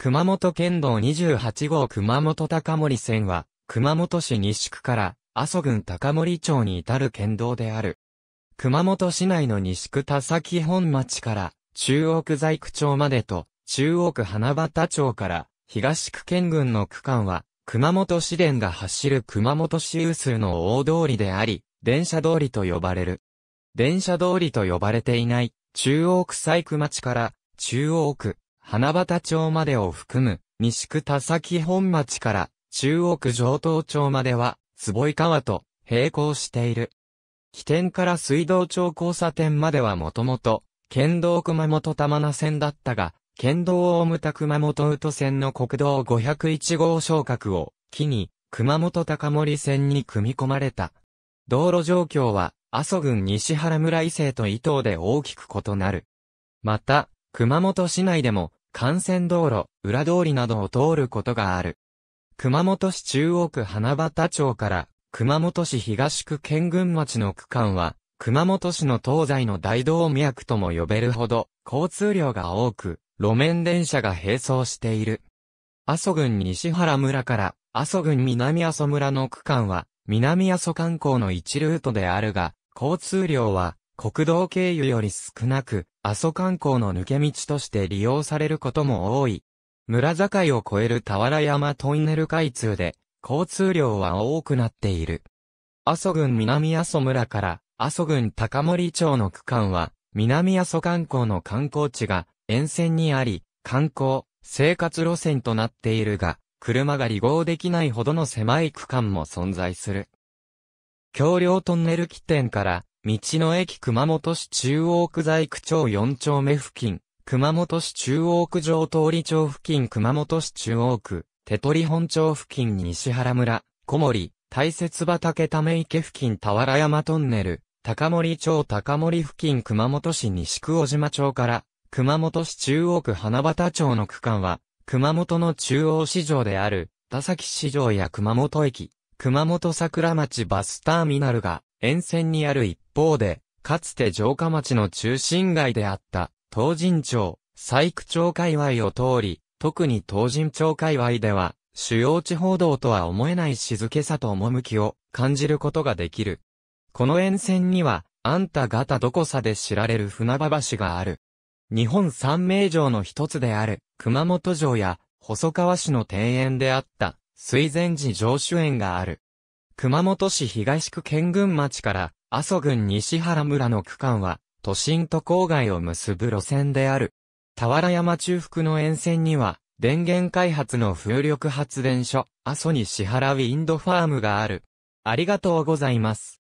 熊本県道28号熊本高森線は、熊本市西区から阿蘇郡高森町に至る県道である。熊本市内の西区田崎本町から中央区在区町までと中央区花畑町から東区県郡の区間は熊本市電が走る熊本市有数の大通りであり、電車通りと呼ばれる。電車通りと呼ばれていない中央区西区町から中央区花畑町までを含む、西区田崎本町から中央区上東町までは、坪井川と並行している。起点から水道町交差点まではもともと、県道熊本玉名線だったが、県道大牟田熊本宇都線の国道501号昇格を、機に、熊本高森線に組み込まれた。道路状況は、阿蘇郡西原村伊勢と伊東で大きく異なる。また、熊本市内でも、幹線道路、裏通りなどを通ることがある。熊本市中央区花畑町から熊本市東区県群町の区間は、熊本市の東西の大動脈とも呼べるほど、交通量が多く、路面電車が並走している。阿蘇郡西原村から阿蘇郡南阿蘇村の区間は、南阿蘇観光の一ルートであるが、交通量は、国道経由より少なく、阿蘇観光の抜け道として利用されることも多い。村境を越える俵山トンネル開通で、交通量は多くなっている。阿蘇郡南阿蘇村から阿蘇郡高森町の区間は、南阿蘇観光の観光地が沿線にあり、観光、生活路線となっているが、車が離合できないほどの狭い区間も存在する。橋梁トンネル起点から道の駅熊本市中央区在区町4丁目付近、熊本市中央区上通り町付近熊本市中央区、手取本町付近西原村、小森、大雪畑ため池付近田原山トンネル、高森町高森付近熊本市西区小島町から、熊本市中央区花畑町の区間は、熊本の中央市場である、田崎市場や熊本駅、熊本桜町バスターミナルが、沿線にある一方で、かつて城下町の中心街であった、東神町、西区町界隈を通り、特に東神町界隈では、主要地方道とは思えない静けさと趣を感じることができる。この沿線には、あんた方どこさで知られる船場橋がある。日本三名城の一つである、熊本城や、細川市の庭園であった、水前寺城主園がある。熊本市東区県群町から阿蘇郡西原村の区間は、都心と郊外を結ぶ路線である。田原山中腹の沿線には、電源開発の風力発電所、阿蘇西原ウィンドファームがある。ありがとうございます。